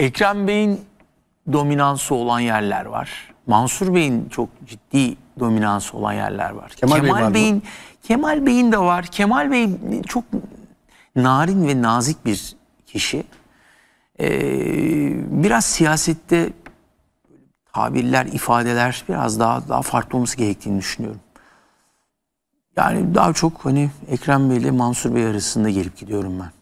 Ekrem Bey'in dominansı olan yerler var. Mansur Bey'in çok ciddi dominansı olan yerler var. Kemal, Kemal Bey Bey'in Kemal Bey'in de var. Kemal Bey çok narin ve nazik bir kişi. Ee, biraz siyasette tabirler, ifadeler biraz daha daha farklı olması gerektiğini düşünüyorum. Yani daha çok hani Ekrem Bey ile Mansur Bey arasında gelip gidiyorum ben.